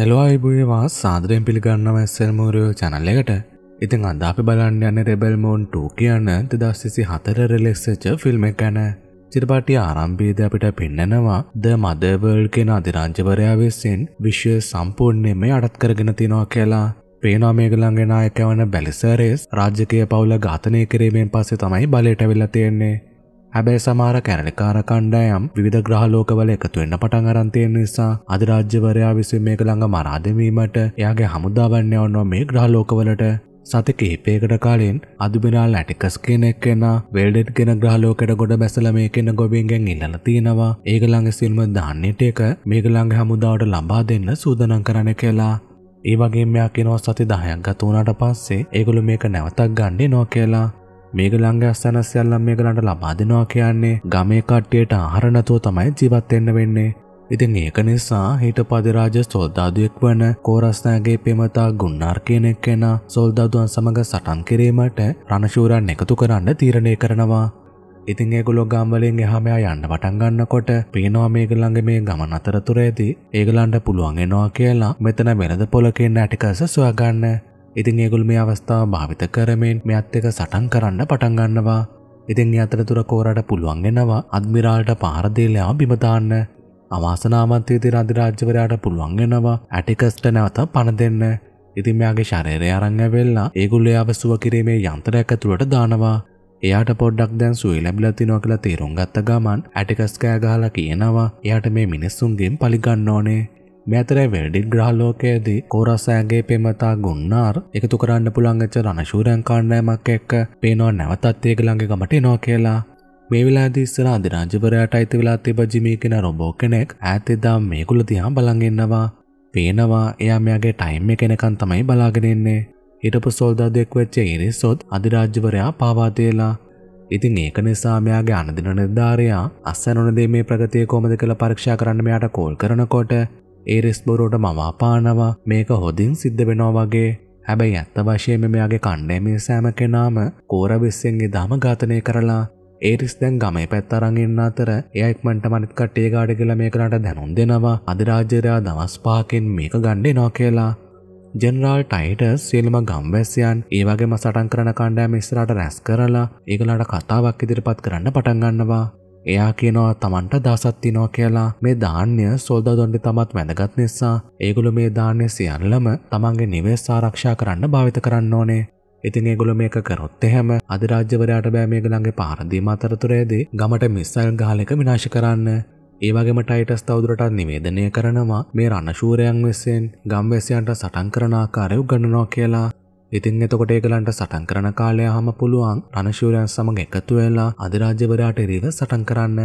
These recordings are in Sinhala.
හෙලවායිබුයේ වා සාදරයෙන් පිළිගන්නව ඇස්සල්මූරු චනල්ලකට ඉතින් අද අපි බලන්න යන්න රෙබල්මෝන් ටූ කියන්න දෙදස්සිසි හතර රෙලෙක්සච ෆිල්ම් එක ගැන චිරපාටි ආරම්භයේද අපිට පෙන්නනවා ද මදවල් කෙන අධිරංජවරයා වෙස්සෙන් විශ්ව සම්පූර්ණයෙන්ම අඩත් කරගෙන තිනවා කියලා පේනවා මේගලන්ගේ නායකවන බැලිසරේස් රාජ්‍යකය පවුල ඝාතනය කිරීමෙන් පස්සේ තමයි බලයට වෙලා තියෙන්නේ හැබැයි සමහර කැනලිකාර කණ්ඩායම් විවිධ ග්‍රහලෝකවල එකතු වෙන්න පටන් අරන් තියෙන නිසා අධිරාජ්‍යවරයා විසින් මේක ළඟ මරාදමීමට එයාගේ හමුදාවන් යවනවා මේ ග්‍රහලෝකවලට සති කිහිපයකට කාලින් අදුබිරාල් ඇටිකස් කෙනෙක් කෙන වෙල්ඩෙට් ගෙන ග්‍රහලෝකට ගොඩ බැසල මේ කෙන ගොබින්ගෙන් ඉල්ලන තියෙනවා ඒගළඟ සිල්ම දන්නේට එක මේගළඟ හමුදාවට ලබා දෙන්න සූදනං කරන කියලා ඒ වගේ මෙයා කෙනෝ සති දහයක් ගතුනාට පස්සේ ඒගොළු මේක නැවතක් ගන්නේ නෝ කියලා මේක ලංගස්ථනස් යල්ලම් මේකලන්ට ලබා දෙනවා කියන්නේ ගමේ කට්ටියට ආහාර නැතුව තමයි ජීවත් වෙන්න වෙන්නේ. ඉතින් ඒක නිසා හිට පදිරාජ සොල්දාදුවෙක් වන කෝරස්නාගේ පෙමතා ගුන්නාර් කියනෙක් කෙන සොල්දාදුවන් සමඟ සටන් කිරීමට රණශූරන් එකතු කරන්න තීරණය කරනවා. ඉතින් ඒගොලො ගම්වලින් එහමයා යන්න පටන්ගන්නකොට පේනවා මේගළඟ මේ ගමන අතරතුරේදී ඒගලන්ට පුළුවන් එනවා කියලා මෙතන වෙනද පොලකෙන් ඇටිකස සොයාගන්න ඉතින් ඒගොල් මේ අවස්ථාව භාවිත කරමෙන් මෙත් එක සටන් කරන්න පටන් ගන්නවා. ඉතින් ඒ අතරතුර කෝරට පුළුවන් වෙනවා අද්මිරාල්ට පාරදේලයා බිමදාන්න. අවාසනාමන්තයේදී රාජරාජ්‍යවරයාට පුළුවන් වෙනවා ඇටිකස්ට නැවත පණ දෙන්න. ඉතින් මෙයාගේ ශරීරය අරන් ඇවිල්ලා ඒගොල්ලෝ එයාව සුව කිරීමේ යන්ත්‍රයක් ඇතුළට දානවා. එයාට පොඩ්ඩක් දැන් සුවයි ලැබිලා තිනවා කියලා තේරුම් ගත්ත ගමන් ඇටිකස් කෑ ගහලා කියනවා එයාට මේ මිනිස්සුන්ගෙන් පලිගන්න ඕනේ. බෑතර වෙඩින් ග්‍රහලෝකයේදී කෝරසෑගේ පෙමතා ගුන්නාර් එකතු කරන්න පුළංගච්ච රණශූරයන් කාණ්ඩෑමක් එක්ක පේනවා නැවතත් ඒක ළඟ ගමට එනවා කියලා මේ වෙලාදී ඉස්සරහ අධිරාජ්‍යවරයාට අයිති වෙලා තිබ ජිමී කෙන රොබෝ කෙනෙක් ඈත් එදා මේකුල දිහා බලන් ඉන්නවා. පේනවා එයා මෙයාගේ ටයිම් එක එනකන් තමයි බලාගෙන ඉන්නේ. හිටපු සොල්දාදෙක් වෙච්ච ඉරිසොත් අධිරාජ්‍යවරයා පාවා දෙලා. ඉතින් ඒක නිසා මෙයාගේ අනදින නිර්ධාරයා අස්සනොන දේ මේ ප්‍රගතිය කොහොමද කියලා පරීක්ෂා කරන්න මෙයාට කෝල් කරනකොට ඒ රෙස්බොරුවට මවාපානවා මේක හොදින් සිද්ධ වෙනෝ වගේ හැබැයි ඇත්ත වශයෙන්ම මෙයාගේ කණ්ඩේ මේ සෑම කෙනාම කෝරවිස්සෙන්ගේ දම ඝාතනය කරලා ඒරිස් දැන් ගමේ පැත්තරං ඉන්න අතර එයා ඉක්මනට මනිත් කට්ටිය ගාඩ කියලා මේකනට දැනුම් දෙනවා අධිරාජ්‍යරයා දවස් පහකින් මේක ගන්න එනවා කියලා ජෙනරාල් ටයිටස් සියලුම ගම්වැස්යන් ඒවගේම සටන් කරන කණ්ඩෑම ඉස්රට රැස් කරලා ඒගලාට කතාවක් ඉදිරිපත් කරන්න පටන්ගන්නවා එයා කියනවා තමන්ට දසත් තිනවා කියලා මේ ධාන්‍ය සොල්දාදුවන්ට තමත් වැදගත් නිසා ඒගොල්ලෝ මේ ධාන්‍ය සියල්ලම තමන්ගේ නිවෙස් ආරක්ෂා කරන්න භාවිත කරන්න ඕනේ ඉතින් ඒගොල්ලෝ මේක කරොත් එහෙම අධිරාජ්‍යවරයාට බෑ මේක ළඟේ පාර දීම අතරතුරේදී ගමට මිසයිල් ගහලා එක විනාශ කරන්න. ඒ වගේම ටයිටස් තවදුරටත් නිවේදනය කරනවා මේ රණශූරයන් විසින් ගම්වැසියන්ට සටන් කරන ආකාරය උගන්වනවා කියලා. ඉතින් එතකොට ඒගලන්ට සටන් කරන කාලය හම පුළුවන් රණශූරයන් සමඟ එකතු වෙලා අධිරාජ්‍යවරයාට එරෙහිව සටන් කරන්න.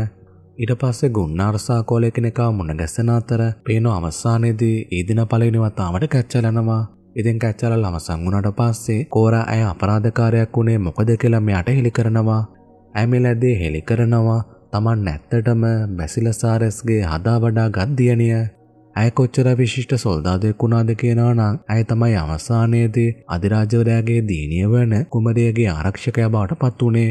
ඊට පස්සේ ගුන්නාරසා කෝලය කෙනෙකාව මුණ ගැසෙන අතර පේනෝ අවසානයේදී ඒ දින පළවෙනි වතාවට කැච්චලනවා. ඉතින් කැච්චල ළමසන් වුණාට පස්සේ කෝරා ඇය අපරාධකාරයක් වුණේ මොකද කියලා මෙයාට හෙලි කරනවා. ඇය මේ ලැද්දේ හෙලි කරනවා තමන් නැත්තටම බැසිලසාරස්ගේ හදා වඩා ගත් දියණිය ඇය කොච්චර විශිෂ්ට සොල්දාදයක් වුණාද කියනවා නම් ඇය තමයි අවසානයේදී අධිරාජවරයාගේ දීනිය වන කුමරියගේ ආරක්ෂකයා බවට පත් වුණේ.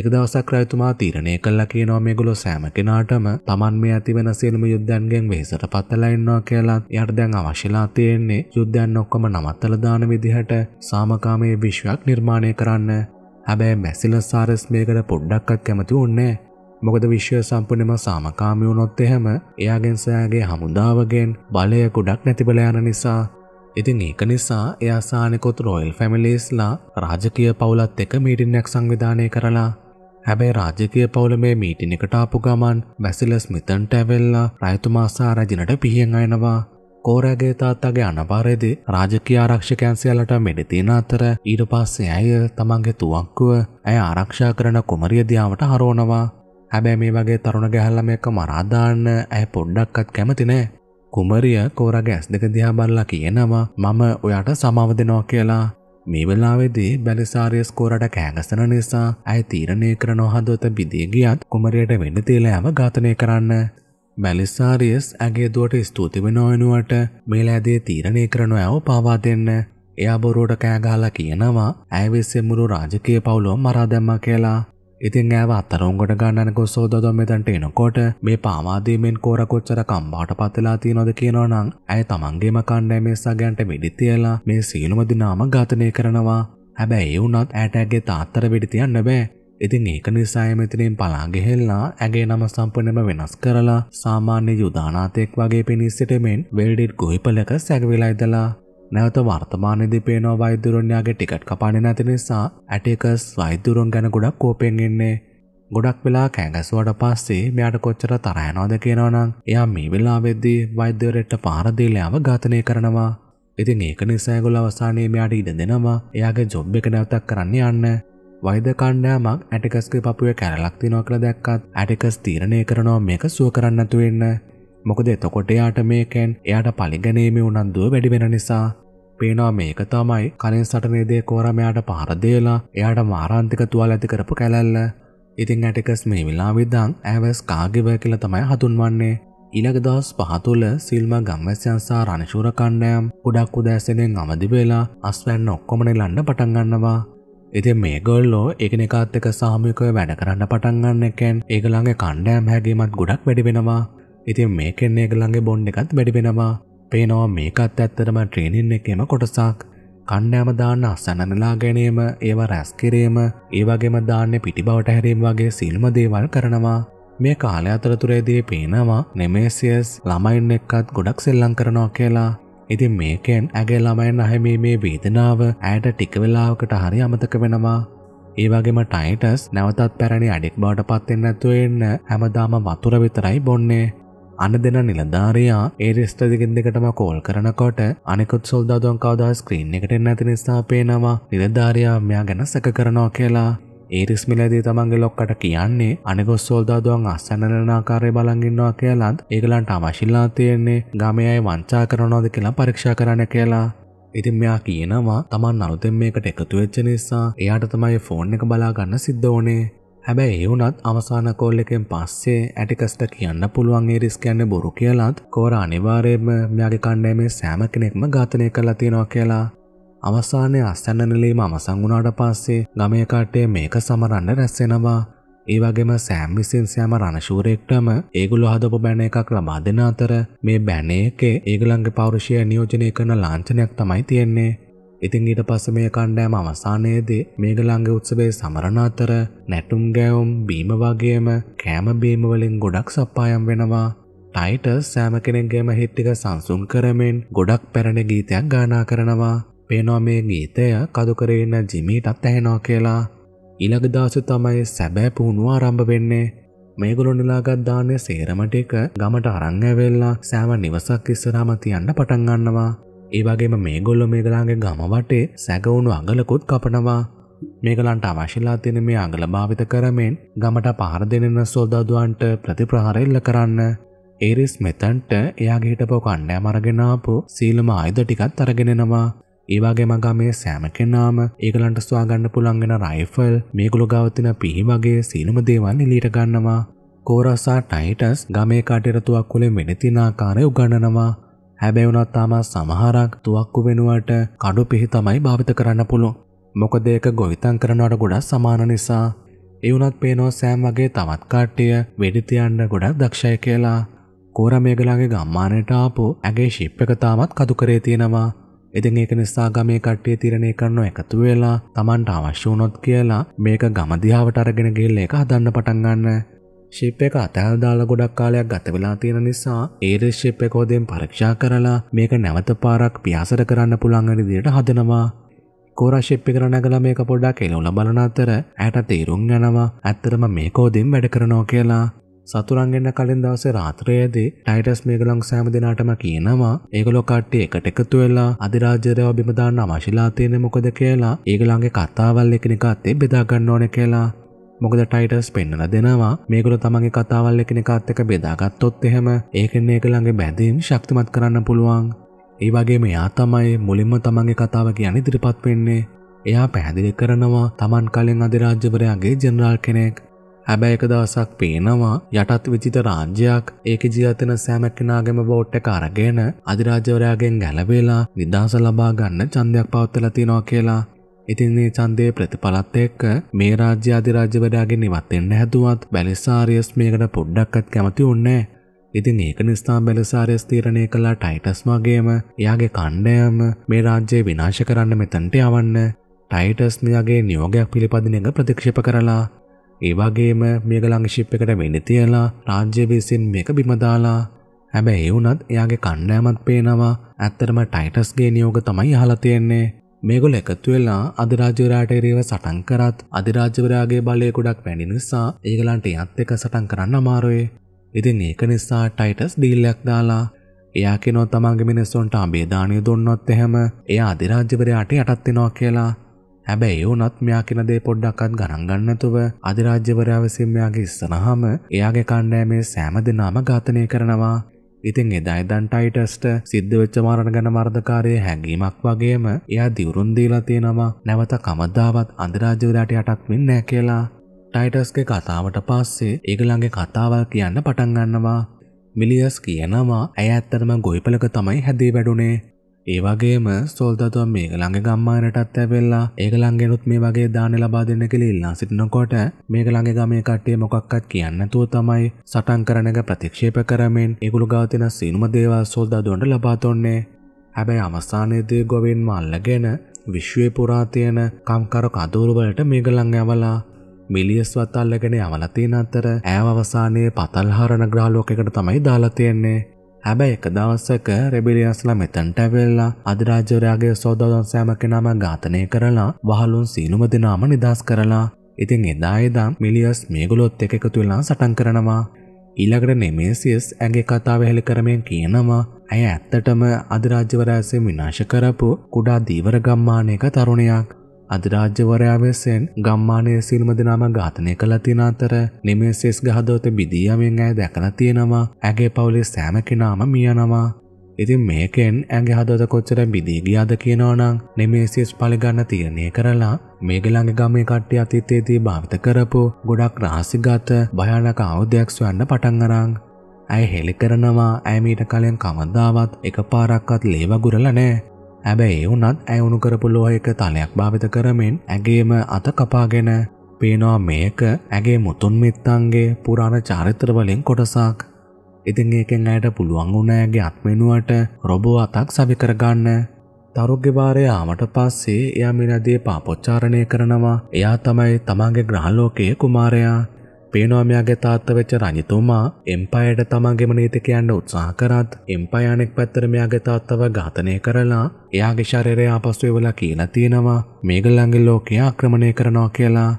එක දවසක් රජතුමා තීරණය කළා කියනවා මේගොල්ලෝ සෑම කෙනාටම Taman මේ ඇතිවෙන සියලුම යුද්ධයන්ගෙන් වෙහෙසට පත්ලා ඉන්නවා කියලා. එයාට දැන් අවශ්‍යලා තියෙන්නේ යුද්ධයන් ඔක්කොම නවත්තලා දාන විදිහට සාමකාමී විශ්වයක් නිර්මාණය කරන්න. හැබැයි මැසිලස් සාරස් මේකට පොඩ්ඩක්වත් කැමති වුණේ නැහැ. මොකද විශ්ව සම්පූර්ණයෙන්ම සාමකාමී වුණොත් එහෙම එයාගෙන් සෑගේ හමුදාවගෙන් බලය ගොඩක් නැතිබල යන නිසා ඉතින් ඒක නිසා එයා සානිකුත් රොයල් ෆැමිලිස්ලා රාජකීය පවුලත් එක්ක මීටින්නක් සංවිධානය කරලා හැබැයි රාජකය පවුල මේ මීටින එකට ආපු ගමන් බැසිලස් මිතන්ට ඇවෙල්ලා රයතුමාසා රජනට පිහියෙන් අයනවා. කෝරෑගේ තාත්තාගේ අනපාරයේදී රාජකීය ආරක්ෂකයන්සියලට මෙඩිතින අතර ඊට පස්සේ ඇය තමන්ගේ තුවක්කුව ඇය ආරක්ෂා කරන කුමරිය දියාවට හරවනවා. හැබැයි මේ වගේ තරුණ ගැහල්ලම එක මරාදාන්න ඇය පොඩ්ඩක්වත් කැමති නෑ. කුමරිය කෝරගේ ඇස් දෙක දිහා බලලා කියනවා මම ඔයාට සමාව දෙනවා කියලා. මේ වෙලාවේදී බැලිසාරියස් කෝරට කෑගසන නිසා ඇය තීරණය කරන හදවත බිදිය ගියත් කුමරියට වෙන්න තියලා ඝාතනය කරන්න. බැලිසාරියස් ඇගේ දුවට ස්තුති වෙනවෙනුවට මේලෑදේ තීරණය කරන ඇව පාවා දෙන්න. එයා බොරුවට කෑගාලා කියනවා ඇවිස්සෙමුරු රාජකය පවුලෝ මරා දැම්ම කියලා ඉතින් ඇව අත්තරුන්ගොට ගන්නන කුස්සෝදොම් මෙතැන්ට එනකොට මේ පාමාදීමෙන් කෝර කොච්චර කම්බාට පත්වෙලා තියනොද කියනවා නම් ඇය තමන්ගේම කණ්ඩෑ මේ සගයන්ට මිඩිතියලා මේ සීලුම දිනාම ඝාතනය කරනවා හැබැයි ඒ වුණත් ඇයට ඇගේ තාත්තර වෙඩි තියන්න බෑ ඉතින් ඒක නිසාය මෙතනින් පලාගෙහෙල්ලා ඇගේ නම සම්පනම වෙනස් කරලා සාමාන්‍ය යුදානාතයෙක් වගේ පිණිස් සිටමෙන් වෙල්ඩිට් ගොහිපලක සැගවිලයිදලා නැවත වර්තමානයේදී පේනවා වෛදුරන්යාගේ ටිකට් කපාන්නේ නැති නිසා ඇටේකස් වෛදුරන් ගැන ගොඩක් කෝපෙන් ඉන්නේ. ගොඩක් වෙලා කෑගැසුවට පස්සේ මෙයාට කොච්චර තරහ යනවද කියනවනම් එයා මේ වෙලාවෙදී වෛද්‍යවරයෙක්ට පාර දීලාව ඝාතනය කරනවා. ඉතින් ඒක නිසා ඒගොල්ලෝ අවසානයේ මෙයාට ඉඩ දෙනවා එයාගේ ජොබ් එක නැවතත් කරන්න යන්න. වෛද්‍ය කණ්ඩායමක් ඇටිකස්ගේ පපුවේ කැරලක් තියනවා කියලා දැක්කත් ඇටිකස් තීරණය කරනවා මේක සුව කරන්න නැතු වෙන්න. මොකද එතකොට එයාට මේකෙන් එයාට පලිගැනීමේ උනන්දුව වැඩි වෙන නිසා පේනවා මේක තමයි කනින් සටනේදේ කෝරමයාට පහරදේලා එයාට මාරාන්තික තුවාල ඇති කරපු කැලැල්ල. ඉතින් ඇටිකස් මේ විලාවිදං ඇවස් කාගිව කියල තමයි හතුන්වන්නේ. ඉලග දවස් පහතුල සිල්ම ගම්වැස්යන්සා රණශූර කණ්ඩයම් ගොඩක් උදෑසනෙන් අමදිවෙලා අස්වැන්න ඔක්කොමනෙලන්න පටන්ගන්නවා. ඉතින් මේ ගොල්ලෝ එකනෙකාත් එක සාමිකව වැඩ කරන්න පටන්ගන්න එකෙන් ඒගළඟේ කණ්ඩෑම් හැගීමත් ගොඩක් වැඩිවෙනවා. ඉතින් මේකෙන් ඒගළඟේ බොන්්ඩ එකත් වැඩිවෙනවා පේනවා මේකත් ඇත්තටම ට්‍රේනින් එකේම කොටසක්. කණ්ඩෑම දාන්න අසනනලා ගැනීම ඒව රැස්කිරීම ඒවගේම දාන්න පිටිබවට හැරීම් වගේ සිල්ම දේවල් කරනවා. මේ කාලය අතරතුරේදී පේනවා නෙමේසියස් ළමයින් එක්කත් ගොඩක් සෙල්ලං කරනවා කියලා. ඉතින් මේකෙන් ඇගේ ළමයින් අහැමේ මේ වේදනාව ඇයට ටික වෙලාවකට හරි අමතක වෙනවා. ඒවගේම ටයිටස් නැවතත් පැරණි අඩෙක් බවට පත්වෙන්න ඇතුවෙන්න හැමදාම වතුර විතරයි බොන්නේ අන්න දෙන නිලධාරයා ඒ රෙස්ටදිකින් දෙකටම කෝල් කරනකොට අනෙකුත් සොල්දාදුවන් කවදා ස්ක්‍රීන් එකට එන්න ඇති නිසා පේනවා නිලධාරයා මෙයා ගැන සැක කරනවා කියලා ඒරිස් මිලදී තමන්ගේ ලොක්කට කියන්නේ අනිකොස් සෝල්දාදුවන් අස්සන්නන ආකාරය බලංගින්නවා කියලත් ඒගලන්ට අවශිල්ලා තියෙන්නේ ගමයයි වංචා කරනවාද කියලා පරීක්ෂා කරන්න කියලා ඉතින් මෙයා කියනවා තමන් අලුතෙන් මේකට එකතු වෙච්ච නිසා එයාට තමයි ෆෝන් එක බලාගන්න සිද්ධ ඕනේ හැබැයි ඒවුනත් අවසාන කෝල්ලකෙන් පස්සේ ඇටිකස්ට කියන්න පුළුවන් ඒරිස් කියන්න බොරු කියලත් කෝර අනිවාරයම මෙයාගේ කණ්ඩෑමේ සෑම කෙනෙක්ම ඝාතනය කරලා තියෙනවා කියලා අවසානය අස්තැන්නනලීම අමසංගුණාට පස්සේ ගමය කාට්ටේ මේක සමරන්න රැස්සෙනවා ඒවගේම සෑම් විසින් සෑම රණශූරෙක්ටම ඒගුල හදපු බැන එකක් ලබා දෙන අතර මේ බැන එකේ ඒගලන්ගේ පෞරුෂය නියෝජනය කරන ලාංචනයක් තමයි තියෙන්නේ ඉතින් ඊට පස්ස මේ කණ්ඩෑම අවසානයේදී මේගලංග උත්සවේ සමරණ අතර නැටුම් ගෑවුම් බීම වගේම කෑම බීමවලින් ගොඩක් සප්පායම් වෙනවා. ටයිටස් සෑම කෙනෙක්ගේම හිත්තික සංසුන් කරමෙන් ගොඩක් පැරණ ගීතයක් ගානා කරනවා. පේනවා මේ ගීතය කදුකරන්න ජිමීටත් ඇහෙනෝ කියලා. ඉළගදාසු තමයි සැබෑ පුහුණුව ආරම්භ වෙන්නේ. මේගොලො නිලාගත් දාන්නේ සේරමට එක ගමට අරංග වෙල්ලා සෑම නිවසක් ඉස්සරාම තියන්න පටන්ගන්නවා ඒවගේම මේගොල්ල මේගලාගේ ගමවටේ සැගවුණු අගලකුත් කපනවා. මේගලන්ට අවශිලා තියෙන මේ අගල භාවිත කරමෙන් ගමට පහර දෙනෙන සෝදාදුවන්ට ප්‍රතිප්‍රහරෙල්ල කරන්න. ඒරිස් මෙතන්ට එයාගේ හිටපෝ කණ්ඩෑ මරගෙනාපු සීලම ආයුධ ටිකත් අරගෙනෙනවා. ඒවාගේ මගමේ සෑම කෙනාම ඒගලන්ට ස්වාගන්න පුළන්ගෙන රයිෆල් මේගුළු ගවතින පිහි වගේ සීනුම දේවල් එලීට ගන්නවා. කෝරසා ටයිටස් ගමේ කටරතුවක් කුලේ මෙනතිනාකාරය උගන්නනවා හැබැවුනත් තාම සමහරක් තුවක්කු වෙනුවට කඩු පිහි තමයි භාවිත කරන්න පුළු. මොකද ඒක ගොවිතන් කරනවට ගොඩක් සමාන නිසා. එවුනත් පේනෝ සෑම් වගේ තවත් කාට්ටිය වෙඩිතියන්න ගොඩක් දක්ෂය කියලා. කෝර මේගලාගේ ගම්මානයට ආපු ඇගේ ශිප් එක තාමත් කදුකරේ තියෙනවා. ඉතින් ඒක නිසා ගමේ කට්ටිය තිරණය කරනව එකතු වෙලා Tamanට අවශ්‍ය වුණොත් කියලා මේක ගම දිහාවට අරගෙන ගිහින් ඒක හදන්න පටන් ගන්න. ශිප් එක අතෑල් දාලා ගොඩක් කාලයක් ගත වෙලා තියෙන නිසා ඒද ශිප් එක හොදෙන් පරීක්ෂා කරලා මේක නැවත පාරක් පියාසර කරන්න පුළුවන් විදිහට හදනවා. කෝරා ශිප් එක නැගලා මේක පොඩ්ඩක් එළවලා බලන අතර ඇයට තීරුම් යනවා ඇත්තටම මේක හොදෙන් වැඩ කරනවා කියලා. සතුරන්ගෙන්න්න කලින් දවස රාත්‍රයේදී ටයිටස් මේගලොන් සෑම දෙනාටම කියනවා ඒගොලො කට්ටේ එකට එකතු වෙල්ලා අධිරාජරයව බිමදාන්න අවශිලා තියෙන මොකද කියලා ඒගලන්ගේ කතාවල් එකනිකත්තේ බෙදාගන්න ඕන කියලා මොකද ටයිටස් පෙන්නල දෙනවා මේකුල තමගේ කතාවල් එකනෙකාත් එක බෙදාගත්තොත් එහෙම ඒකෙන් ඒකළඟගේ බැඳීම් ශක්තිමත් කරන්න පුළුවන් ඒ වගේම එයා තමයි මුලින්ම තමන්ගේ කතාව කියන ඉදිරිපත් වෙන්නේ. එයා පැහැදිලි කරනවා තමන් කලින් අධිරාජ්‍යවරයාගේ ජෙනරාල් කෙනෙක්. හැබැයි එක දවසක් පේනවා යටත් විචිත රාජ්‍යයක් ඒකේ ජීවත් වෙන සෑම කෙනාගේම වෝට් එක අරගෙන අධිරාජ්‍යවරයාගෙන් ගැලවෙලා නිදහස ලබා ගන්න ඡන්දයක් පවත්වලා තියනවා කියලා. ඉතින් මේ ඡන්දයේ ප්‍රතිඵලත් එක්ක මේ රාජ්‍ය අධිරාජ්‍යවරයාගෙන් ඉවත් වෙන්න හැදුවත් බැලිසාරියස් මේකට පොඩ්ඩක්වත් කැමති වුණේ ඉතින් ඒක නිසා බැලිසාරියස් තීරණය කළා ටයිටස් වගේම එයාගේ කණ්ඩායම මේ රාජ්‍යය විනාශ කරන්න මෙතනට යවන්න ටයිටස් මෙයාගේ නියෝගයක් පිළිපදින එක ප්‍රතික්ෂේප කරලා ඒ වගේම මේක ලංශිප් එකට වෙන්න තියලා රාජ්‍ය විසින් මේක බිම දාලා හැබැයි ඒ වුණත් එයාගේ කණ්ඩායමත් පේනවා ඇත්තටම ටයිටස්ගේ නියෝග තමයි අහලා තියෙන්නේ මේගොල්ල එකතු වෙලා අධිරාජ්‍යවරයාට එරෙහිව සටන් කරත් අධිරාජ්‍යවරයාගේ බලය ගොඩක් වැඩි නිසා ඒගලන්ට එයත් එක සටන් කරන්න අමාරුයි. ඉතින් ඒක නිසා ටයිටස් ඩීල්ලයක් දාලා එයා කෙනෝ තමන්ගේ මිනිස්සුන්ට අභේදානය දුන්නොත් එහෙම එයා අධිරාජ්‍යවරයාට යටත් වෙනවා කියලා හැබැයි වුනත් මෙයා කියන දේ පොඩ්ඩක්වත් ගණන් ගන්නතුව අධිරාජ්‍යවරයා විසින් මෙයාගේ ඉස්සරහාම එයාගේ කණ්ඩායමේ සෑම දෙනාම ඝාතනය කරනවා. ඉතින් එදා එදන් ටයිටස්ට සිද්ධ වෙච්ච මරණ ගැන මර්ධකාරයේ හැඟීමක් වගේම එයා දිවුරුන් දීලා තියෙනවා නැවත කමදාවත් අධිරාජ්‍යවරයාට යටත් වෙන්නේ නැහැ කියලා. ටයිටස්ගේ කතාවට පස්සේ ඒගොල්ලන්ගේ කතාවල් කියන්න පටන් ගන්නවා. මිලියස් කියනවා ඇය ඇත්තටම ගොවිපලක තමයි හැදී වැඩුණේ. ඒවගේම සොල්දතුව මේක ළඟ ගම්මානටත් ඇවෙල්ලා ඒක ළංගෙනුත් මේ වගේ දාන ලබා දෙන්න කියලා ඉල්ලා සිටිනකොට මේක ළඟ ගමේ කට්ටිය මොකක්වත් කියන්නේ නැතුව තමයි සටන් කරන එක ප්‍රතික්ෂේප කරමින් ඒගොල්ලෝ ගාව තියෙන සීනුම දේවල් සොල්දතුවන්ට ලබා තොන්නේ හැබැයි අවසානයේදී ගොවින් මල්ලගෙන විශ්වය පුරා තියෙන කම්කරු කඳවුරුවලට මේගලං ඇවලා මිලියස් වතල්ලගෙන අවලතියන අතර ඇව අවසානයේ පතල්හරණ ග්‍රහලෝකයකට තමයි දාලා තියෙන්නේ හැබැයි එක දවසක රෙබිලියස්ලා මෙතැන්ට ඇවෙල්ලා අධිරාජ්‍යවරයාගේ සෝදෝදන් සෑම කෙනාම ඝාතනය කරලා වහලුන් සීලුම දෙනාම නිදහස් කරලා ඉතින් එදා එදා මිලියස් මේගොල්ලොත් එක්ක එකතු වෙලා සටන් කරනවා ඊළඟට නෙමේසියස් ඇගේ කතාව හෙළි කරමින් කියනවා ඇය ඇත්තටම අධිරාජ්‍යවරයාසේ විනාශ කරපු කුඩා දීවර ගම්මානයක තරුණයක් අධරාජ්‍යවරයා වෙසෙන් ගම්මානයේ සිල්ම දෙනාම ඝාතනය කළා තියෙන අතර නෙමෙසිස් ගහදවත බිදී යමින් ඇය දැකලා තියෙනවා. ඇගේ පවුලේ සෑම කෙනාම මියනවා. ඉතින් මේකෙන් ඇගේ හදවත කොච්චර බිදී ගියාද කියනවනම් නෙමේසිස් පලිගන්න තීරණය කරලා මේගලඟ ගමේ කට්ටිය අතීතයේදී භාවිත කරපු ගොඩක් රහසිගත භයානක ආයුධයක් සොයන්න පටන් අරන් ඇය හෙළි කරනවා ඇය මීට කලින් කවදාවත් එකපාරක්වත් ලේ වගුරලා නැහැ. ඇබැයි වුනත් ඇවුණු කරපු ලෝහයක තලයක් භාවිත කරමින් ඇගේම අත කපාගෙන පේනවා මේක ඇගේ මුතුන් මිත්තන්ගේ පුරාණ චාරිත්‍රවලින් කොටසක්. ඉතින් ඒකෙන් ඇයට පුළුවන් වුණෑගේ අත්මෙනුවට රොබෝ අතක් සවි කරගන්න. තරුගේ වාරය ආවට පස්සේ එයා මිනදී පාපොච්චාරණය කරනවා. එයා තමයි තමන්ගේ ග්‍රහලෝකයේ කුමාරයා. පේනවා මෙයාගේ තාත්තා වෙච්ච රජතුමා එම්පයයට තමන්ගේම නීතිකයන්ට උත්සාහ කරත් එම්පය අනෙක් පැත්තට මෙයාගේ තාත්තව ඝාතනය කරලා එයාගේ ශරීරය ආපසු එවලා කියලා තියෙනවා මේගොල්ලන්ගේ ලෝකය ආක්‍රමණය කරනවා කියලා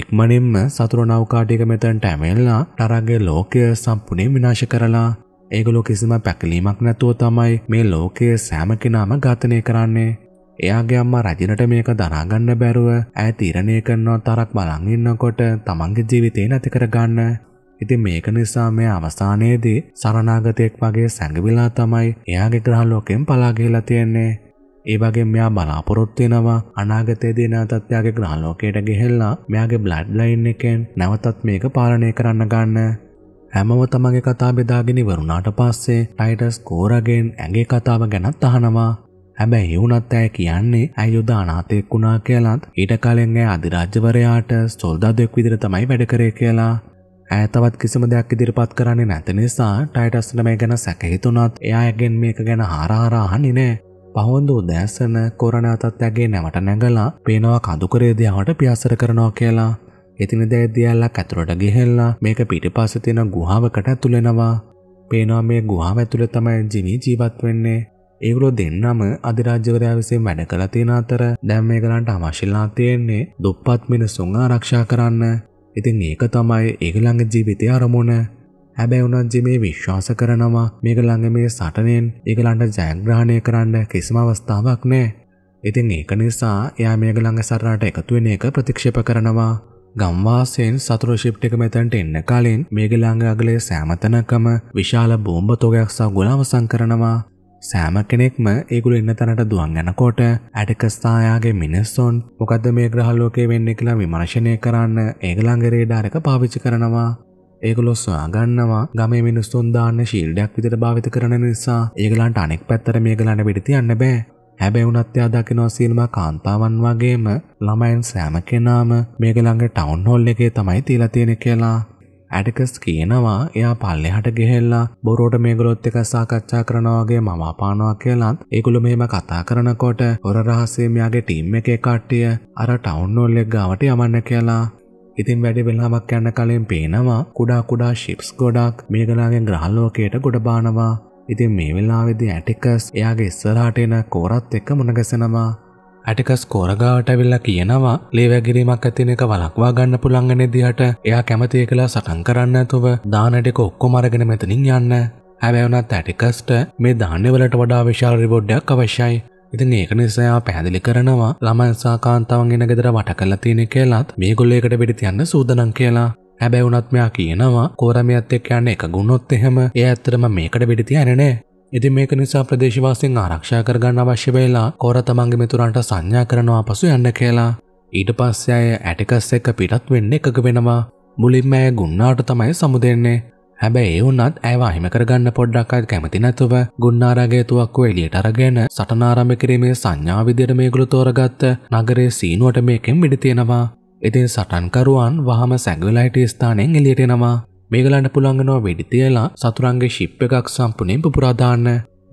ඉක්මනින්ම සතුරු නෞකා ටික මෙතනට ඇමෙල්ලා ටරගේ ලෝකය සම්පූර්ණයෙන් විනාශ කරලා ඒගොල්ලෝ කිසිම පැකිලීමක් නැතුව තමයි මේ ලෝකයේ සෑම කෙනාම ඝාතනය කරන්නේ එයාගේ අම්මා රජිනට මේක දරාගන්න බැරුව ඇය තීරණය කරනවා තරක් බලන් ඉන්නකොට තමන්ගේ ජීවිතේ නැති කරගන්න. ඉතින් මේක නිසා මේ අවසානයේදී සරණාගතයෙක් වගේ සැඟවිලා තමයි එයාගේ ග්‍රහ ලෝකයෙන් පලා ගිහිලා තියෙන්නේ. ඒ වගේ මෙයා බලාපොරොත්තු වෙනවා අනාගතයේදී නැවතත් එයාගේ ග්‍රහ ලෝකයට ගෙහෙල්ලා මෙයාගේ බ්ලඩ් ලයින් එකෙන් නැවතත් මේක පාලනය කරන්න ගන්න. හැමව තමගේ කතා බෙදාගෙන ඉවරුණාට පස්සේ ටයිටස් කෝරගෙන් ඇගේ කතාව ගැනත් අහනවා. හැබැයි එවුනත් ඇය කියන්නේ ඇයි යුද අනාතයෙක් වුණා කියලත් ඊට කලින් ඇය අධිරාජ්‍යවරයාට සොල්දාදෙක් විදිර තමයි වැඩ කරේ කියලා. ඇය තවත් කිසිම දෙයක් ඉදිරිපත් කරන්නේ නැති නිසා ටයිටස්ට මේ ගැන සැකහිතුනත් එයායගෙන් මේක ගැන හාරාරාහනි නෑ. පහොන්දු දැසන කොරණ අතත් ඇගේ නැවට නැගලා පේනවා කඳුකරේදයාට පියසර කරනවා කියලා. ඉතින දැද්දියල්ලා ඇතුරට ගෙහෙල්ලා මේක පිටිපස්ස තියෙන ගුහාාවකට ඇතුළෙනවා. පේනවා මේ ගුහාාව ඇතුළ තමයි ජිමි ජීවත් වෙන්නේ. ඒගොල්ලෝ දෙන්නම අධිරාජ්‍යවරයා විසින් වැඩ කළා තියෙන අතර දැන් මේගලන්ට අවශ්‍යලා තියෙන්නේ දුප්පත් මිනිසුන් ආරක්ෂා කරන්න. ඉතින් ඒක තමයි ඒගොල්ලන්ගේ ජීවිතය අරමුණ. හැබැයි උනත් ජිමේ විශ්වාස කරනවා මේගොල්ලන්ගේ මේ සටනෙන් ඒගොල්ලන්ට ජයග්‍රහණය කරන්න කිසිම අවස්ථාවක් නැහැ. ඉතින් ඒක නිසා එයා මේගොල්ලන්ගේ සරණට එකතු වෙන එක ප්‍රතික්ෂේප කරනවා. ගම්වාසයෙන් සතුරු ශිප් එක මෙතනට එන්න කලින් මේගොල්ලන්ගේ අගලේ සෑම තැනකම විශාල බෝම්බ තොගයක් සහ ගුණ අවසන් කරනවා. සෑම කෙනෙක්ම ඒගුල එන්න තැනට දුවන් යනකොට ඇඩකස්ථායාගේ මිනිස්සොන් මොකද මේ ග්‍රහල්ලෝකේ වෙන්න කියලා විමර්ශනය කරන්න ඒගලංගරේ ඩාරක පාවිච්චි කරනවා. ඒගොලොස් අගන්නවා ගමේ මිනිස්සුන් දාන්න ශීල්ඩයක් විදිට භාවිත කරන නිසා ඒගලන්ට අනෙක් පැත්තර මේ ගලන්න පිටිතියන්න බෑ. හැබැයි උනත්යා දකිනවා සිල්ම කාන්තාවන් වගේම ළමයින් සෑම කෙනාම මේගලංගේ ටවුන් හොල් එකේ තමයි තියලා තියෙන කියලා ඇඩිකස් කියනවා එයා පල්ලෙහට ගෙහෙල්ලා බොරෝට මේගලොත් එක සාකච්ඡා කරනවා වගේ මම අපානවා කියලාත් ඒගොල්ලෝ මෙහෙම කතා කරනකොට හොර රහසෙන් මෙයාගේ ටීම් එකේ කට්ටිය අර ටවුන් හෝල් එක ගාවට යවන්න කියලා ඉතින් වැඩි වෙලාවක් යන කලින් පේනවා කුඩා කුඩා ශිප්ස් ගොඩක් මේගලාගේ ග්‍රහලෝකයට ගොඩ බානවා ඉතින් මේ වෙලාවේදී ඇටිකස් එයාගේ ඉස්සරහට එන කෝරත් එක්ක මුණගැසෙනවා ඇටිකස් කෝරගාවට ඇවිල්ලා කියනවා ලේවැගිරීමක් ඇතින එක වලක්වා ගන්න පුළංගන දිහට එයා කැමතිය කලා සටන් කරන්න ඇතුව දානටික ඔක්කො මරගෙන මෙතනින් යන්න හැබැවනත් ඇටිකස්ට මේ ධාන්‍යවලට වඩා විශාල රිබොඩ්ඩයක් අවශ්‍යයි ඉතින් ඒක නිසායා පැහැදිලි කරනවා ළමයි සාකාන්තාවන් ගෙන ගෙදර වට කල්ලා තියෙන කියලාත් මේ ගොල්ලේකට පිටි තියන්න සූදනම් කියලා. හැබැයි උනත් මෙයා කියනවා කෝරමියත් එක්ක යන්න එක ගුණොත් එහෙම එයා ඇත්තටම මේකට පිටි තියන්නේ නැහැ. ඉති මේක නිසා ප්‍රදේශවාසින් ආරක්ෂා කරගන්න අවශ්‍ය වෙලා කෝර තමන්ගේ මිතුරන්ට සංඥා කරනවා පසු යන්න කියලා. ඊට පස්සේ අය ඇටිකස් එක්ක පිටත් වෙන්න එකක වෙනවා. මුලින්ම ඇය ගුන්නාට තමයි සමුදෙන්නේ. හැබැයි ඒ වුණත් ඇයව අහිම කරගන්න පොඩ්ඩක් අය කැමති නැතුව ගුන්නාරාගේ තුවක්කුව එළියට අරගෙන සටන ආරම්භ කිරීමේ සංඥා විදියට මේගොල්ලෝ තෝරගත්ත නගරයේ සීනුවට මේකෙන් මිඩ තියෙනවා. ඉතින් සටන්කරුවන් වහම සැඟවිලා හිටිය ස්ථානයෙන් එළියට එනවා. මේගලන්න පුළන්ගනවා වෙඩි තියලා සතුරන්ගේ ශිප් එකක් සම්පුනෙන් පුරාදාන්න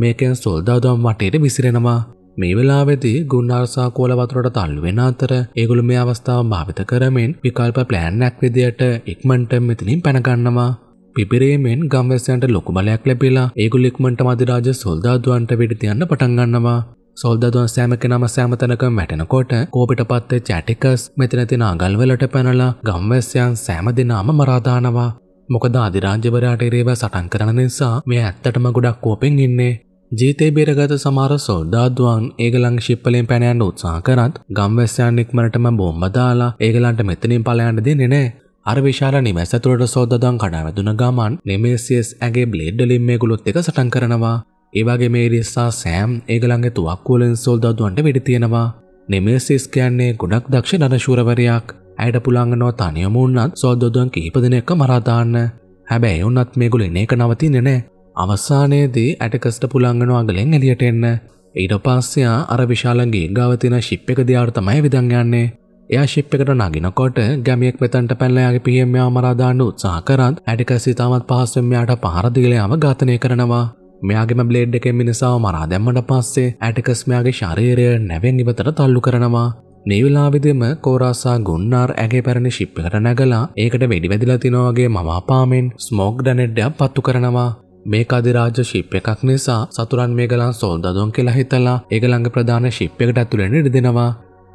මේකෙන් සොල්දාදම් වටේට විසිරෙනවා මේ වෙලාවෙදී ගුන්නාර්සා කෝල වතුරට තල්ලු වෙන අතර ඒගොල්ලෝ මේ අවස්ථාව භාවිත කරමින් විකල්ප ප්ලෑන් එකක් විදියට ඉක්මනට මෙතනින් පැන ගන්නවා. පිපිරීමෙන් ගම්වැසියන්ට ලොකු බලයක් ලැබිලා ඒගොල්ලෝ ඉක්මනට මදිරාජ සොල්දාදුවන්ට වෙඩි තියන්න පටන් ගන්නවා. සොල්දාදුවන් සෑම කෙනාම සෑම තැනකම වැටෙනකොට කෝපිටපත් චැටිකස් මෙතන තියෙන අඟල්වලට පැනලා ගම්වැසියන් සෑම දිනාම මරා දානවා. මොකද අධිරාජ්‍යවරයාට එරේව සටන් කරන නිසා මෙය ඇත්තටම ගොඩක් කෝපෙන් ඉන්නේ. ජීතේ බේරගත සමහර සොල්දාදුවන් ඒගලං ශිප්පලෙන් පැන යන්න උත්සාහ කරත් ගම්වැස්සයන් ඉක්මනටම බෝම්බ දාලා ඒගලන්ට මෙතනින් පලයන්න දෙන්නේ නැහැ. අර විශාල නිවැස ඇතුළට සොල්දාදුවන් කඩාවැදුන ගමන් නෙමේසියස් ඇගේ බ්ලේඩ් වලින් මේගොල්ලොත් එක සටන් කරනවා. ඒවාගේ මේ රිස්සා සෑම් ඒගලන්ගේ තුවක්කුවලින් සොල්දාදුවන්ට වෙඩි තියෙනවා. නෙමේසිස් කියන්නේ ගොඩක් දක්ෂ ධනශූරවරයක්. ඇයට පුළංගනෝ තනියම උන්නත් සෝදොදුවන් කීප දෙනෙක්ක මරාදාන්න. හැබැයි උන්නත් මේගොල්ල එන එක නවතින්නේ නැහැ. අවසානයේදී ඇටකස්ට පුළංගනෝ අගලෙන් එළියට එන්න. ඊට පස්සේ අර විශාලගේ ගාව තියෙන ෂිප් එක දිහාට තමයි විදන් යන්නේ. එයා ශිප් එකට නගිනකොට ගැමියෙක් වෙතන්ට පැල්ලයාගේ පියම් මෙයා මරාදාන්න උත්සාහ කරත් ඇඩිකසි තාමත් පහසුවෙන් මෙයාට පහර දීලාම ඝාතනය කරනවා. මෙයාගේම බ්ලේඩ් එකෙන් මිනිසාව මරා දැම්මට පස්සේ ඇඩිකස් මෙයාගේ ශරීරය නැවෙන් ඉවතට තල්ලු කරනවා. මේ වෙලාවෙදිම කෝරාසා ගුන්නාර් ඇගේ පැරණි ශිප් එකට නැගලා ඒකට වෙඩි වැදිලා තිනවා වගේ මවාපාමෙන් ස්මෝක් ඩැනෙඩ්ඩයක් පත්තු කරනවා. මේ අධිරාජ්‍ය ශිප් එකක් නිසා සතුරන් මේ ගලන් සොල්දදුන් කියලා හිතලා ඒක ළඟ ප්‍රධාන ශිප් එකට ඇතුළෙන් ඉඩ දෙනවා.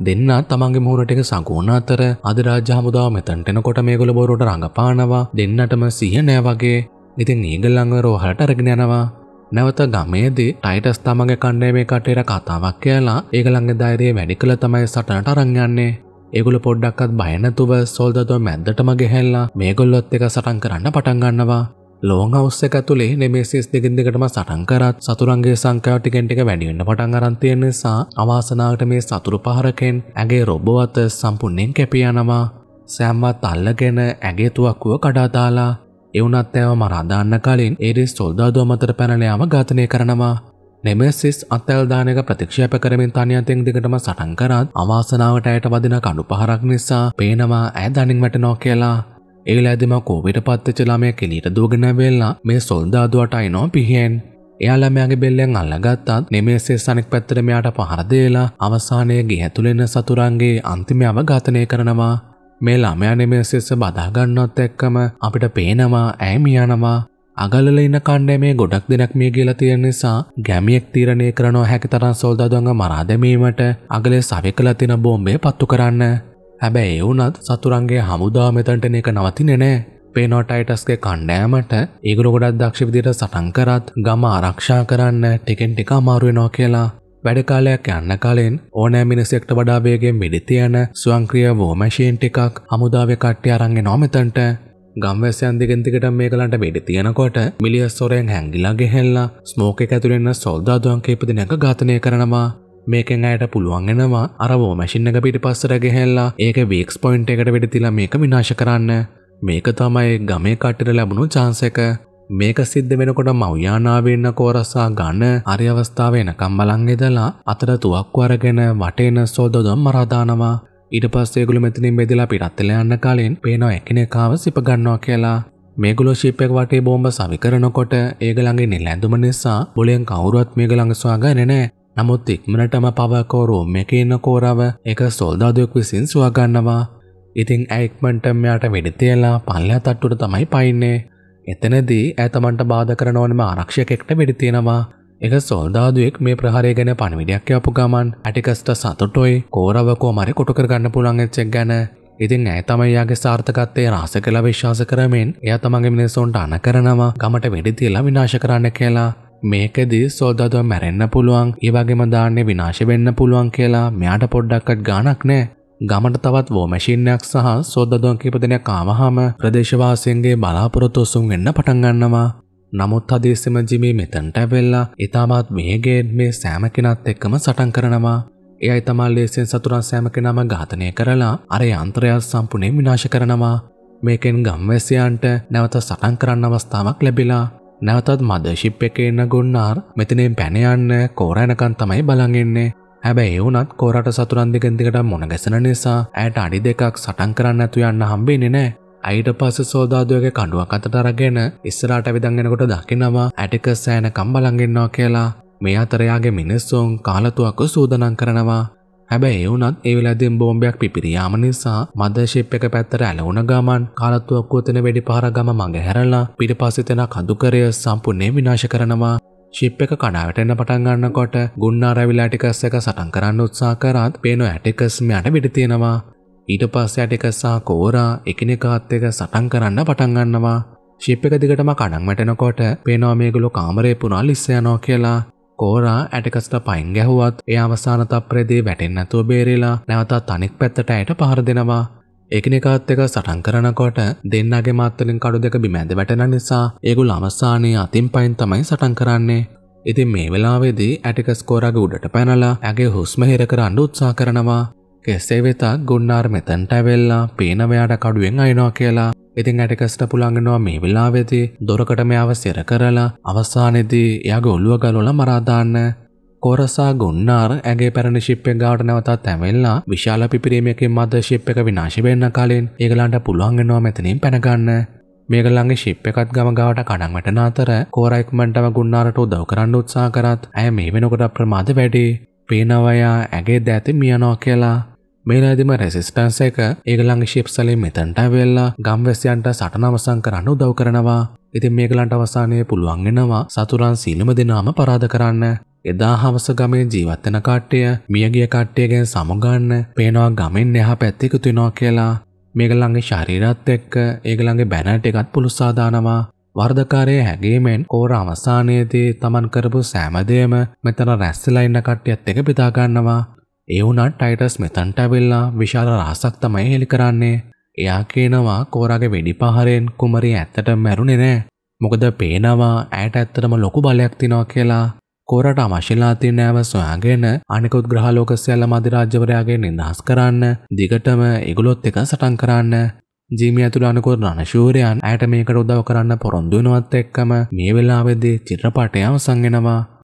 දෙන්න තමන්ගේ මහරට එක සංකූුණ අතර අධරාජාමුදාව මෙතැන්ටෙනකොට මේගොල බොරුට රඟපානවා දෙන්නටම සිහනෑ වගේ ඉතින් ඒගල්ලංව රෝහලට රගෙන යනවා නැවත ගමේදී ටයිටස් තමගේ කණ්ඩේ මේ කටේර කතාවක් කියලා ඒගළඟ ධෛර්යය වැඩි කළ තමයි සටනට අරන් යන්නේ. ඒගොල්ල පොඩ්ඩක්වත් බය නැතුව සොල්දතෝ මැද්දටම ගෙහැල්ලා මේගොල්ලොත් එක සටන් කරන්න පටන් ගන්නවා. ලෝන් හවුස් එක ඇතුලේ නෙමෙසිස් දෙකින් දෙකටම සටන් කරත් සතුරන්ගේ සංඛ්‍යාව ටිකෙන් ටික වැඩි වෙන්න පටන් අරන් තියෙන නිසා අවාසනාවට මේ සතුරු පහරකෙන් ඇගේ රොබෝ අත සම්පූර්ණයෙන් කැපිය යනවා. සෑම්වත් අල්ලගෙන ඇගේ තුවක්කුව කඩා දාලා එවුනත් ඇවම රඳන්න කලින් ඒරිස් සොල්දාදුව මතර පැනලයාම ඝාතනය කරනවා. නෙමෙසිස් අත්තල්දානක ප්‍රතික්ෂේප කරමින් තනියතෙන් දිගටම සටන් කරත් අවාසනාවට ඇයට වදින කඩු පහරක් නිසා පේනවා ඇය දනින් වැටෙනවා කියලා. ඒ ලෑදිම කෝවිට පත්තිච්ච ළමය කෙලීට දුවගෙන වෙල්ලා මේ සොල්දාදුවට අයිනෝ පිහියෙන්. එයාළමයාගේ බෙල්ලෙන් අල්ලගත්තත් නෙමේසේ සනික් පැත්තට මෙයාට පහරදේලා අවසානය ගේ ඇතුළෙන සතුරන්ගේ අන්තිමයව ඝාතනය කරනවා මේ ළමයානේ මේ සෙස්ස බදාගන්නත් එක්කම අපිට පේනවා ඇමියනවා අගලල ඉන්න කණ්ඩේ මේ ගොඩක් දෙනක් මිය කියලා තියෙන නිසා ගැමියෙක් තීරණය කරනවා හැකි තරම් සොල්දාදුවන්ව මරා දැමීමට අගලේ සවෙකලා තියෙන බෝම්බේ පත්තු කරන්න. හැබැයි ඒ වුණත් සතුරන්ගේ හමුදා මෙතනට එන එක නවතින්නේ නැහැ. පේනෝටයිටස්ගේ කණ්ඩෑමට ඒගොල්ලෝ ගොඩක් දක්ෂ විදිහට සටන් කරත් ගම ආරක්ෂා කරන්න ටිකෙන් ටික අමාරු වෙනවා කියලා වැඩකාලයක් යන්න කලින් ඕනෑ මිනිසෙක්ට වඩා වේගෙන් මිඩිතියන ස්වංක්‍රිය වෝමැශීන් ටිකක් හමුදාවේ කට්ටි අරන්ගේ නොමතන්ට ගම්වැසයන් දෙකෙන් දිගට මේකලන්ට වෙඩි තියනකොට මිලියස් සොරෙන් හැංගිලා ගෙහෙල්ලා ස්මෝක ඇතුළෙන්න සොල්දාදුවන් කේපදිනක ඝාතනය කරනවා මේකෙන් අයට පුළුවන් එනවා අරවෝ මැසිින් එක පිටි පස්සර ගෙහෙල්ලා ඒක වීක්ස් පොයින්් එකට වෙඩිතිලා මේක විනාශ කරන්න මේක තමයි ගමේ කට්ටට ලැබුණු චාන්සක මේක සිද්ධ වෙනකොට මව්‍යානාවෙන්න කෝරස්සා ගන්න අරි අවස්ථාව එනකම් බලංගෙදලා අතර තුවක්කු අරගෙන වටේන සොල්දොදම් මරාදානවා ඊට පස්සේ ඒගොල්ලෝ මෙතනින් බෙදලා පිටත්ල යන්න කලින් පේනවා එකිනෙකාව සිප ගන්නවා කියලා මේගොලෝ ශිප් එක වටේ බෝම්බ සවි කරනකොට ඒක ළඟ ඉන්නේ ලැඳුම නිසා බුලෙන් කවුරුවත් මේක ළඟ සුවාගන්නේ නැහැ නමුත් ඉක්මනටම පවකෝරුම් එක ඉන්න කෝරව එක සොල්දාදයක් විසින් සුවගන්නවා. ඉතිං ඇයික්මන්ටම් යාට වෙඩිතියලා පල්ලයා තට්ටුට තමයි පයින්නේ. එතනදී ඇතමන්ට බාධ කරනවනම ආරක්ෂකෙක්ට වෙඩිතියෙනවා එක සොල්දාදුවෙක් මේ ප්‍රහරය ගැන පණවිඩයක් යපු ගමන් ඇටිකස්ට සතුටොයි කෝරවකෝ මරි කොටු කරගන්න පුළුවන් එච්චෙක් ගැන ඉතින් ඇය තමයියාගේ සාර්ථකත්තේ රහස කලා විශ්වාස කරමෙන් එය තමගේ මිනිසුන්ට අන කරනවා ගමට වෙඩිතිල්ලා විනාශ කරන්න කියලා මේකදී සොල්දාදුව මැරෙන්න්න පුළුවන් ඒවගේම දාන්නේ විනාශ වෙන්න පුළුවන් කියලා මෙයාට පොඩ්ඩක්කට ගානක් නෑ ගමට තවත් වෝ මැශීනයක් සහ සෝද්දදුවන් කීපදනයක් ආවහාම ප්‍රදේශවාසයන්ගේ බලාපොරොත්තු උසුම් වෙන්න පටන් ගන්නවා. නමුත් හදේශම ජිමි මෙතැන්ට ඇවෙල්ලා ඉතාමත් මේගේඩ් මේ සෑම කෙනත් එක්කම සටන් කරනවා. එයයි තමල් ලේසියෙන් සතුරන් සෑම කෙනම ඝාතනය කරලා අර යන්ත්‍රයක් සම්පූර්ණයෙන් විනාශ කරනවා. මේකෙන් ගම්වැසියන්ට නැවත සටන් කරන්න අවස්ථාවක් ලැබිලා නැවතත් මද ශිප් එකේ ඉන්න ගුන්නාර් මෙතනින් පැන යන්න කෝරැනකන් තමයි බලන් ඉන්නේ. හැබැයි ඒවුනත් කෝරට සතුරන් දෙකෙන් දිකට මොන ගැසෙන නිසා ඇයට අඩි දෙකක් සටන් කරන්න ඇතු යන්න හම්බෙන්නේ නැහැ. අයිට පස්සේ සෝදාදුවගේ කඩුවක් අතට අරගෙන ඉස්සරහට ඇවිදන් එනකොට දකිනවා ඇටිකස් සෑන කම්බලංගෙන්නවා කියලා. මේ අතරයාගේ මිනිස්සුන් කාලතුවක්ව සූදනම් කරනවා. හැබැයි ඒවුනත් ඒ වෙලාවෙදී බෝම්බයක් පිපිරියාම නිසා මදර්ෂිප් එක පැත්තට ඇලවුණ ගමන් කාලතුවක්කුව තෙන වෙඩි පහර ගම මඟහැරලා පිටිපස්සේ තෙන කඳුකරය සම්පූර්ණයෙන් විනාශ කරනවා. ශිප් එක කඩාවටෙන්න පටන් ගන්නකොට ගුන්නා රැවිලා ටිකස් එක සටන් කරන්න උත්සා කරත් පේනෝ ඇටිකස් මෙයට පිටිතියෙනවා ඊට පස්සේ ඇටිකස් සහ කෝරා එකිනෙකාත් එක සටන් කරන්න පටන් ගන්නවා ශිප් එක දිගටම කඩන් වැටෙනකොට පේනවා මේගොල්ලෝ කාමරේ පුරා ලිස්ස යනවා කියලා කෝරා ඇටිකස්ට පයින් ගැහුවත් ඒ අවසාන තප්‍රේදී වැටෙන්නැතුව බේරෙලා නැවතත් අනෙක් පැත්තට ඇයට පහර දෙනවා එකනෙකාත් එක සටන් කරනකොට දෙන්නගේ මාත්තලින් කඩු දෙක බිමැද වැටෙන නිසා ඒගුල් අවසානයේ අතින් පයින් තමයි සටන් කරන්නේ. ඉතින් මේ වෙලාවේදී ඇටිකස් කෝරාගේ උඩට පැනලා ඇගේ හුස්ම හිර කරන්න උත්සාහ කරනවා. කෙසේ වෙතත් ගුන්නාර් මෙතනට ඇවිල්ලා පේනවයාට කඩුවෙන් අයිනවා කියලා ඉතින් ඇටිකස්ට පුළඟනවා මේ වෙලාවේදී දොරකට මෙයාව සිර කරලා අවසානයේදී එයාගේ ඔළුව ගලවලා මරා දාන්න කොරසා ගොන්නාර ඇගේ පැරණි ශිප් එක ගාවට නැවතත් ඇවිල්ලා විශාල පිපිරීමකින් මද ශිප් එක විනාශ වෙන්න කලින් ඒගලන්ට පුළුවන් වෙනවා මෙතනින් පැන ගන්න. මේගල්ලන්ගේ ශිප් එකත් ගම ගාවට කඩන් වැටෙන අතර කෝරා ඉක්මනටම ගුන්නාරට උදව් කරන්න උත්සාහ කරත් ඇය මේ වෙනකොට ප්‍රමාද වැඩි. පේනවයා ඇගේ දැති මියනවා කියලා. මේලාදිම රෙසිස්ටන්ස් එක ඒගලන්ගේ ශිප් සලින් මෙතනට වෙල්ලා ගම්වැසියන්ට සටන අවසන් කරන්න උදව් කරනවා. ඉතින් මේගලන්ට අවසානයේ පුළුවන් වෙනවා සතුරන් සීලම දෙනාම පරාද කරන්න. එදා හවස ගමේ ජීවත්වන කට්ටිය මියගිය කට්ටිය ගැන සමුගන්න පේනවා ගමෙන් එහා පැත්ත එකතු වෙනවා කියලා මේගොල්ලන්ගේ ශරීරත් එක්ක ඒගොල්ලන්ගේ බැනර් එකත් පුළුස්සා දානවා වර්ධකාරය හැගීමෙන් කෝර අවසානයේදී තමන් කරපු සෑමදේම මෙතන රැස්සලා ඉන්න කට්ටියත් එක පිතා ගන්නවා. ඒ වුණත් ටයිටස් මෙතනට ඇවිල්ලා විශාල රහසක් තමයි හෙලි කරන්නේ. එයා කියනවා කෝරාගේ වෙඩිපහරෙන් කුමරිය ඇත්තටම මැරුණේ නෑ. මොකද පේනවා ඇයට ඇත්තටම ලොකු බලයක් තිනවා කියලා. කෝරට අවශ්‍යලා තියෙන නෑව සොයාගෙන අනිකුත් ග්‍රහලෝක සියල්ලම අධිරාජ්‍යවරයාගේ නිදහස් කරන්න දිගටම ඒගොල්ලොත් එක සටන් කරන්න ජීමි ඇතුළ අනකුත් රණශූරයන් ඇයට මේකට උදව් කරන්න පොරොන්දු වෙනවත් එක්කම මේ වෙලාවේදී චිත්‍රපටය අවසන් වෙනවා